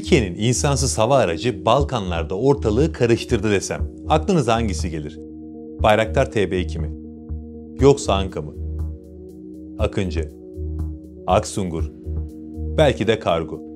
Türkiye'nin insansız hava aracı Balkanlarda ortalığı karıştırdı desem aklınıza hangisi gelir? Bayraktar TB2 mi? Yoksa Anka mı? Akıncı. Aksungur. Belki de Kargo.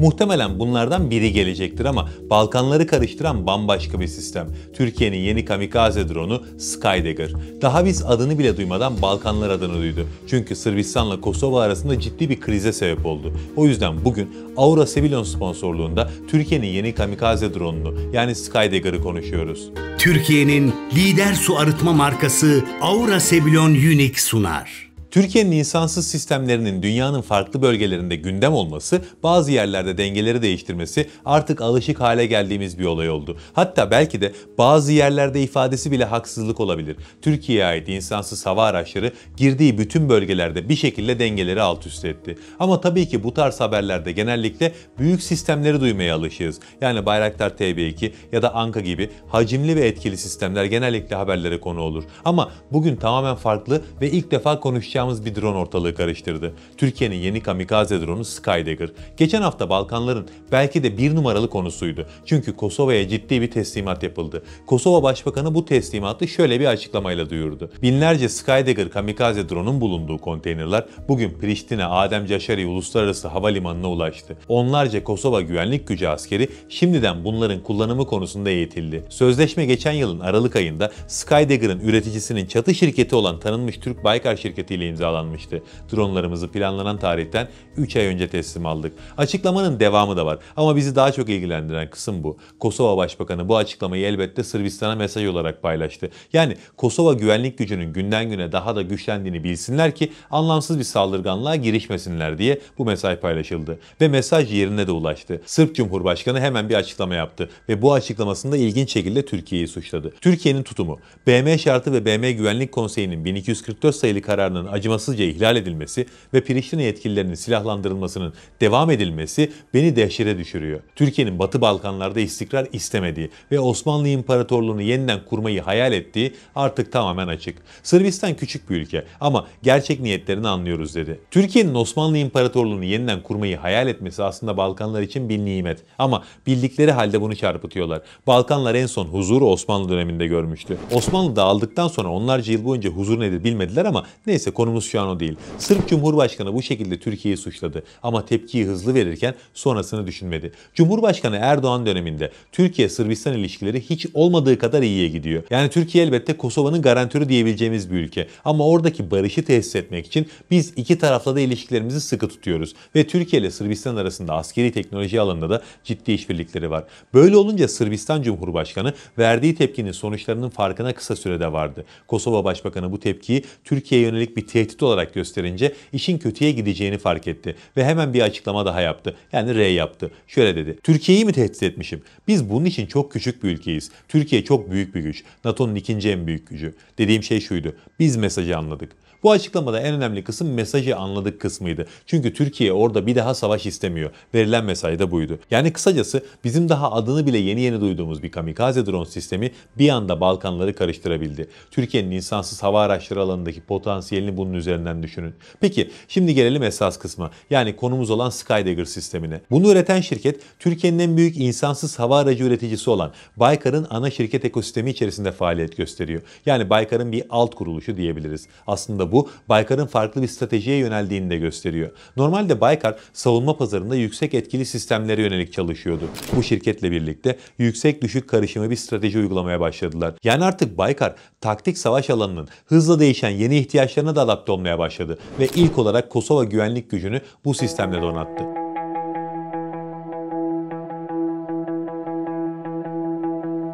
Muhtemelen bunlardan biri gelecektir ama Balkanları karıştıran bambaşka bir sistem. Türkiye'nin yeni kamikaze drone'u Skydagger. Daha biz adını bile duymadan Balkanlar adını duydu. Çünkü Sırbistan'la Kosova arasında ciddi bir krize sebep oldu. O yüzden bugün Aura Sebilon sponsorluğunda Türkiye'nin yeni kamikaze droneunu yani Skydagger'ı konuşuyoruz. Türkiye'nin lider su arıtma markası Aura Sebilon Unique sunar. Türkiye'nin insansız sistemlerinin dünyanın farklı bölgelerinde gündem olması, bazı yerlerde dengeleri değiştirmesi artık alışık hale geldiğimiz bir olay oldu. Hatta belki de bazı yerlerde ifadesi bile haksızlık olabilir. Türkiye'ye ait insansız hava araçları girdiği bütün bölgelerde bir şekilde dengeleri alt üst etti. Ama tabii ki bu tarz haberlerde genellikle büyük sistemleri duymaya alışığız. Yani Bayraktar TB2 ya da Anka gibi hacimli ve etkili sistemler genellikle haberlere konu olur. Ama bugün tamamen farklı ve ilk defa konuşacağımız uçacağımız bir drone ortalığı karıştırdı. Türkiye'nin yeni kamikaze drone'u Skydigger. Geçen hafta Balkanların belki de bir numaralı konusuydu. Çünkü Kosova'ya ciddi bir teslimat yapıldı. Kosova Başbakanı bu teslimatı şöyle bir açıklamayla duyurdu. Binlerce Skydigger kamikaze drone'un bulunduğu konteynerler bugün Priştine Adem Caşari Uluslararası Havalimanı'na ulaştı. Onlarca Kosova güvenlik gücü askeri şimdiden bunların kullanımı konusunda eğitildi. Sözleşme geçen yılın Aralık ayında Skydagger'ın üreticisinin çatı şirketi olan tanınmış Türk Baykar şirketiyle imzalanmıştı. Dronlarımızı planlanan tarihten 3 ay önce teslim aldık. Açıklamanın devamı da var ama bizi daha çok ilgilendiren kısım bu. Kosova Başbakanı bu açıklamayı elbette Sırbistan'a mesaj olarak paylaştı. Yani Kosova güvenlik gücünün günden güne daha da güçlendiğini bilsinler ki anlamsız bir saldırganlığa girişmesinler diye bu mesaj paylaşıldı. Ve mesaj yerine de ulaştı. Sırp Cumhurbaşkanı hemen bir açıklama yaptı ve bu açıklamasında ilginç şekilde Türkiye'yi suçladı. Türkiye'nin tutumu, BM şartı ve BM Güvenlik Konseyi'nin 1244 sayılı kararının acımasızca ihlal edilmesi ve Priştine yetkililerinin silahlandırılmasının devam edilmesi beni dehşete düşürüyor. Türkiye'nin Batı Balkanlarda istikrar istemediği ve Osmanlı İmparatorluğunu yeniden kurmayı hayal ettiği artık tamamen açık. Sırbistan küçük bir ülke ama gerçek niyetlerini anlıyoruz dedi. Türkiye'nin Osmanlı İmparatorluğunu yeniden kurmayı hayal etmesi aslında Balkanlar için bir nimet ama bildikleri halde bunu çarpıtıyorlar. Balkanlar en son huzuru Osmanlı döneminde görmüştü. Osmanlı dağıldıktan sonra onlarca yıl boyunca huzur nedir bilmediler ama neyse konu Konumuz şu an o değil. Sırf Cumhurbaşkanı bu şekilde Türkiye'yi suçladı ama tepkiyi hızlı verirken sonrasını düşünmedi. Cumhurbaşkanı Erdoğan döneminde Türkiye-Sırbistan ilişkileri hiç olmadığı kadar iyiye gidiyor. Yani Türkiye elbette Kosova'nın garantörü diyebileceğimiz bir ülke ama oradaki barışı tesis etmek için biz iki tarafla da ilişkilerimizi sıkı tutuyoruz ve Türkiye ile Sırbistan arasında askeri teknoloji alanında da ciddi işbirlikleri var. Böyle olunca Sırbistan Cumhurbaşkanı verdiği tepkinin sonuçlarının farkına kısa sürede vardı. Kosova Başbakanı bu tepkiyi Türkiye'ye yönelik bir tehdit olarak gösterince işin kötüye gideceğini fark etti ve hemen bir açıklama daha yaptı. Yani R yaptı. Şöyle dedi. Türkiye'yi mi tehdit etmişim? Biz bunun için çok küçük bir ülkeyiz. Türkiye çok büyük bir güç. NATO'nun ikinci en büyük gücü. Dediğim şey şuydu. Biz mesajı anladık. Bu açıklamada en önemli kısım mesajı anladık kısmıydı. Çünkü Türkiye orada bir daha savaş istemiyor. Verilen mesaj da buydu. Yani kısacası bizim daha adını bile yeni yeni duyduğumuz bir kamikaze drone sistemi bir anda Balkanları karıştırabildi. Türkiye'nin insansız hava araçları alanındaki potansiyelini bunu bunun üzerinden düşünün. Peki şimdi gelelim esas kısma. Yani konumuz olan Skydagger sistemine. Bunu üreten şirket Türkiye'nin en büyük insansız hava aracı üreticisi olan Baykar'ın ana şirket ekosistemi içerisinde faaliyet gösteriyor. Yani Baykar'ın bir alt kuruluşu diyebiliriz. Aslında bu Baykar'ın farklı bir stratejiye yöneldiğini de gösteriyor. Normalde Baykar savunma pazarında yüksek etkili sistemlere yönelik çalışıyordu. Bu şirketle birlikte yüksek düşük karışımı bir strateji uygulamaya başladılar. Yani artık Baykar taktik savaş alanının hızla değişen yeni ihtiyaçlarına da adapte adapte olmaya başladı ve ilk olarak Kosova güvenlik gücünü bu sistemle donattı.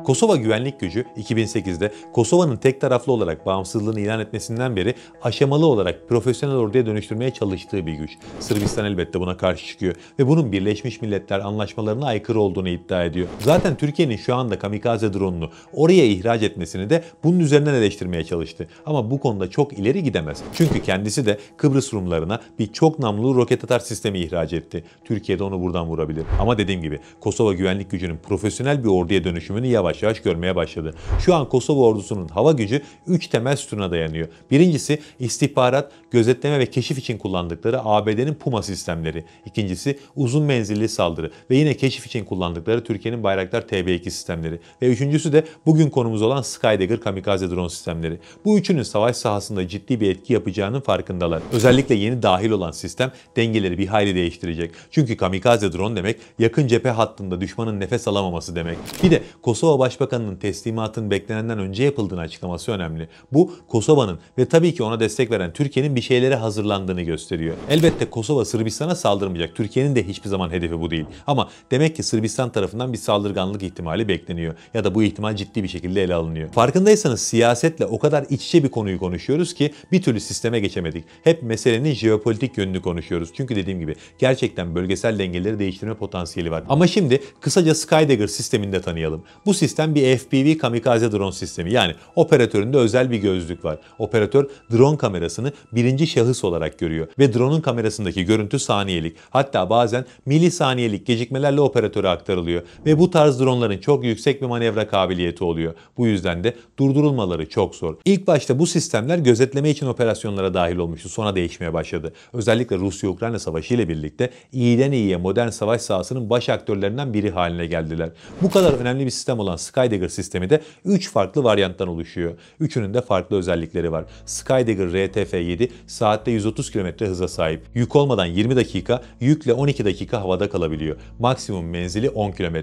Kosova Güvenlik Gücü 2008'de Kosova'nın tek taraflı olarak bağımsızlığını ilan etmesinden beri aşamalı olarak profesyonel orduya dönüştürmeye çalıştığı bir güç. Sırbistan elbette buna karşı çıkıyor ve bunun Birleşmiş Milletler anlaşmalarına aykırı olduğunu iddia ediyor. Zaten Türkiye'nin şu anda kamikaze drone'unu oraya ihraç etmesini de bunun üzerinden eleştirmeye çalıştı. Ama bu konuda çok ileri gidemez. Çünkü kendisi de Kıbrıs Rumlarına bir çok namlulu roket atar sistemi ihraç etti. Türkiye'de onu buradan vurabilir. Ama dediğim gibi Kosova Güvenlik Gücü'nün profesyonel bir orduya dönüşümünü yavaş yavaş yavaş görmeye başladı. Şu an Kosova ordusunun hava gücü 3 temel sütuna dayanıyor. Birincisi istihbarat, gözetleme ve keşif için kullandıkları ABD'nin Puma sistemleri. İkincisi uzun menzilli saldırı ve yine keşif için kullandıkları Türkiye'nin Bayraktar TB2 sistemleri. Ve üçüncüsü de bugün konumuz olan Skydigger kamikaze drone sistemleri. Bu üçünün savaş sahasında ciddi bir etki yapacağının farkındalar. Özellikle yeni dahil olan sistem dengeleri bir hayli değiştirecek. Çünkü kamikaze drone demek yakın cephe hattında düşmanın nefes alamaması demek. Bir de Kosova Başbakanı'nın teslimatın beklenenden önce yapıldığını açıklaması önemli. Bu Kosova'nın ve tabii ki ona destek veren Türkiye'nin bir şeylere hazırlandığını gösteriyor. Elbette Kosova Sırbistan'a saldırmayacak. Türkiye'nin de hiçbir zaman hedefi bu değil. Ama demek ki Sırbistan tarafından bir saldırganlık ihtimali bekleniyor. Ya da bu ihtimal ciddi bir şekilde ele alınıyor. Farkındaysanız siyasetle o kadar iç içe bir konuyu konuşuyoruz ki bir türlü sisteme geçemedik. Hep meselenin jeopolitik yönünü konuşuyoruz. Çünkü dediğim gibi gerçekten bölgesel dengeleri değiştirme potansiyeli var. Ama şimdi kısaca Skydagger sistemini de tanıyalım. Bu sistem sistem bir FPV kamikaze drone sistemi. Yani operatöründe özel bir gözlük var. Operatör drone kamerasını birinci şahıs olarak görüyor ve drone'un kamerasındaki görüntü saniyelik hatta bazen milisaniyelik gecikmelerle operatöre aktarılıyor ve bu tarz droneların çok yüksek bir manevra kabiliyeti oluyor. Bu yüzden de durdurulmaları çok zor. İlk başta bu sistemler gözetleme için operasyonlara dahil olmuştu. Sonra değişmeye başladı. Özellikle Rusya-Ukrayna savaşı ile birlikte iyiden iyiye modern savaş sahasının baş aktörlerinden biri haline geldiler. Bu kadar önemli bir sistem olan Skydagger sistemi de 3 farklı varyanttan oluşuyor. Üçünün de farklı özellikleri var. Skydagger RTF-7 saatte 130 km hıza sahip. Yük olmadan 20 dakika, yükle 12 dakika havada kalabiliyor. Maksimum menzili 10 km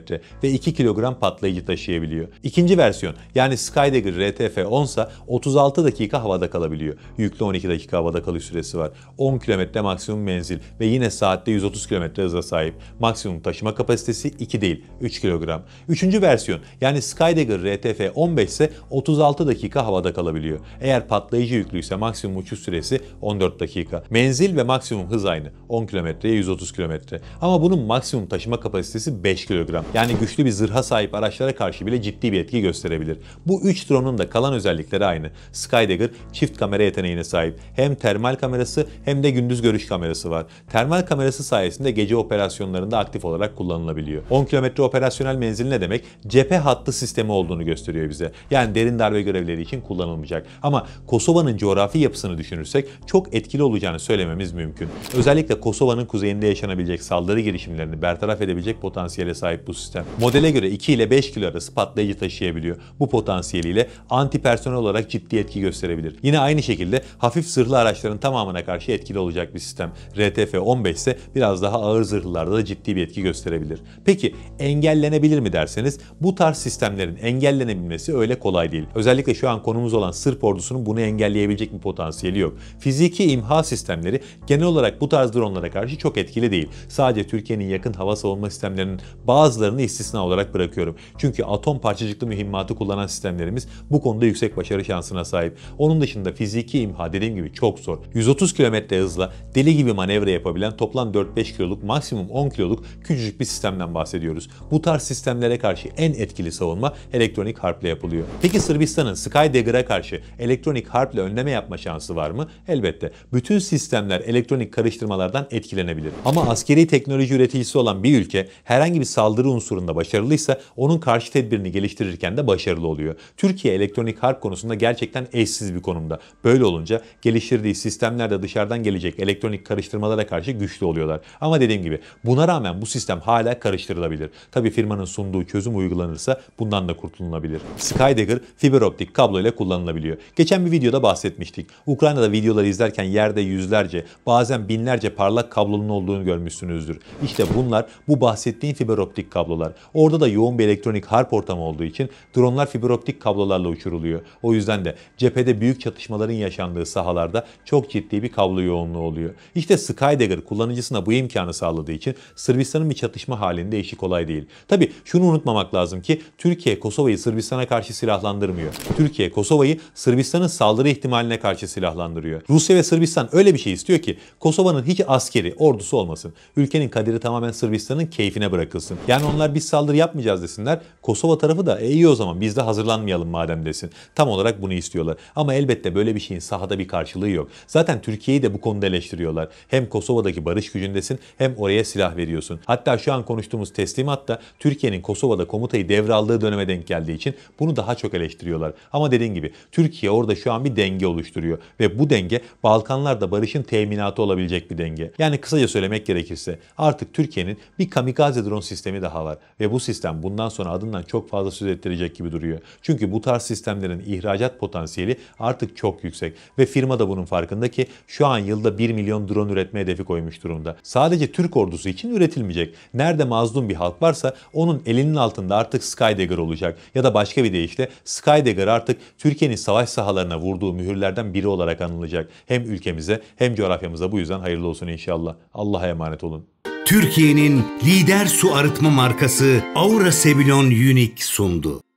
ve 2 kilogram patlayıcı taşıyabiliyor. İkinci versiyon yani Skydagger RTF-10 ise 36 dakika havada kalabiliyor. yükle 12 dakika havada kalış süresi var. 10 km maksimum menzil ve yine saatte 130 km hıza sahip. Maksimum taşıma kapasitesi 2 değil 3 kilogram. Üçüncü versiyon yani yani Skydigger RTF 15 ise 36 dakika havada kalabiliyor. Eğer patlayıcı yüklüyse maksimum uçuş süresi 14 dakika. Menzil ve maksimum hız aynı. 10 kilometreye 130 kilometre. Ama bunun maksimum taşıma kapasitesi 5 kilogram. Yani güçlü bir zırha sahip araçlara karşı bile ciddi bir etki gösterebilir. Bu 3 drone'un da kalan özellikleri aynı. Skydagger çift kamera yeteneğine sahip. Hem termal kamerası hem de gündüz görüş kamerası var. Termal kamerası sayesinde gece operasyonlarında aktif olarak kullanılabiliyor. 10 kilometre operasyonel menzil ne demek? Cephe hat atlı sistemi olduğunu gösteriyor bize. Yani derin darbe görevleri için kullanılmayacak. Ama Kosova'nın coğrafi yapısını düşünürsek çok etkili olacağını söylememiz mümkün. Özellikle Kosova'nın kuzeyinde yaşanabilecek saldırı girişimlerini bertaraf edebilecek potansiyele sahip bu sistem. Modele göre 2 ile 5 kilo arası patlayıcı taşıyabiliyor. Bu potansiyeliyle anti personel olarak ciddi etki gösterebilir. Yine aynı şekilde hafif zırhlı araçların tamamına karşı etkili olacak bir sistem. RTF-15 ise biraz daha ağır zırhlılarda da ciddi bir etki gösterebilir. Peki engellenebilir mi derseniz bu tarz sistemlerin engellenebilmesi öyle kolay değil. Özellikle şu an konumuz olan Sırp ordusunun bunu engelleyebilecek bir potansiyeli yok. Fiziki imha sistemleri genel olarak bu tarz dronlara karşı çok etkili değil. Sadece Türkiye'nin yakın hava savunma sistemlerinin bazılarını istisna olarak bırakıyorum. Çünkü atom parçacıklı mühimmatı kullanan sistemlerimiz bu konuda yüksek başarı şansına sahip. Onun dışında fiziki imha dediğim gibi çok zor. 130 km hızla deli gibi manevra yapabilen toplam 4-5 kiloluk maksimum 10 kiloluk küçücük bir sistemden bahsediyoruz. Bu tarz sistemlere karşı en etkili askeri savunma elektronik harple yapılıyor. Peki Sırbistan'ın Skydagger'a karşı elektronik harple önleme yapma şansı var mı? Elbette. Bütün sistemler elektronik karıştırmalardan etkilenebilir. Ama askeri teknoloji üreticisi olan bir ülke herhangi bir saldırı unsurunda başarılıysa onun karşı tedbirini geliştirirken de başarılı oluyor. Türkiye elektronik harp konusunda gerçekten eşsiz bir konumda. Böyle olunca geliştirdiği sistemler de dışarıdan gelecek elektronik karıştırmalara karşı güçlü oluyorlar. Ama dediğim gibi buna rağmen bu sistem hala karıştırılabilir. Tabi firmanın sunduğu çözüm uygulanırsa bundan da kurtulunabilir. Skydagger fiber optik kablo ile kullanılabiliyor. Geçen bir videoda bahsetmiştik. Ukrayna'da videoları izlerken yerde yüzlerce bazen binlerce parlak kablonun olduğunu görmüşsünüzdür. İşte bunlar bu bahsettiğim fiber optik kablolar. Orada da yoğun bir elektronik harp ortamı olduğu için dronlar fiber optik kablolarla uçuruluyor. O yüzden de cephede büyük çatışmaların yaşandığı sahalarda çok ciddi bir kablo yoğunluğu oluyor. İşte Skydagger kullanıcısına bu imkanı sağladığı için Sırbistan'ın bir çatışma halinde işi kolay değil. Tabi şunu unutmamak lazım ki Türkiye Kosova'yı Sırbistan'a karşı silahlandırmıyor. Türkiye Kosova'yı Sırbistan'ın saldırı ihtimaline karşı silahlandırıyor. Rusya ve Sırbistan öyle bir şey istiyor ki Kosova'nın hiç askeri, ordusu olmasın. Ülkenin kaderi tamamen Sırbistan'ın keyfine bırakılsın. Yani onlar biz saldırı yapmayacağız desinler. Kosova tarafı da e, iyi o zaman biz de hazırlanmayalım madem desin. Tam olarak bunu istiyorlar. Ama elbette böyle bir şeyin sahada bir karşılığı yok. Zaten Türkiye'yi de bu konuda eleştiriyorlar. Hem Kosova'daki barış gücündesin hem oraya silah veriyorsun. Hatta şu an konuştuğumuz teslimatta Türkiye'nin Kosova'da komutayı devraldığı kaldığı döneme denk geldiği için bunu daha çok eleştiriyorlar. Ama dediğim gibi Türkiye orada şu an bir denge oluşturuyor ve bu denge Balkanlarda barışın teminatı olabilecek bir denge. Yani kısaca söylemek gerekirse artık Türkiye'nin bir kamikaze drone sistemi daha var ve bu sistem bundan sonra adından çok fazla söz ettirecek gibi duruyor. Çünkü bu tarz sistemlerin ihracat potansiyeli artık çok yüksek ve firma da bunun farkında ki şu an yılda 1 milyon drone üretme hedefi koymuş durumda. Sadece Türk ordusu için üretilmeyecek. Nerede mazlum bir halk varsa onun elinin altında artık Sky Skydagger olacak. Ya da başka bir deyişle Skydagger artık Türkiye'nin savaş sahalarına vurduğu mühürlerden biri olarak anılacak. Hem ülkemize hem coğrafyamıza bu yüzden hayırlı olsun inşallah. Allah'a emanet olun. Türkiye'nin lider su arıtma markası Aura Sebilon Unique sundu.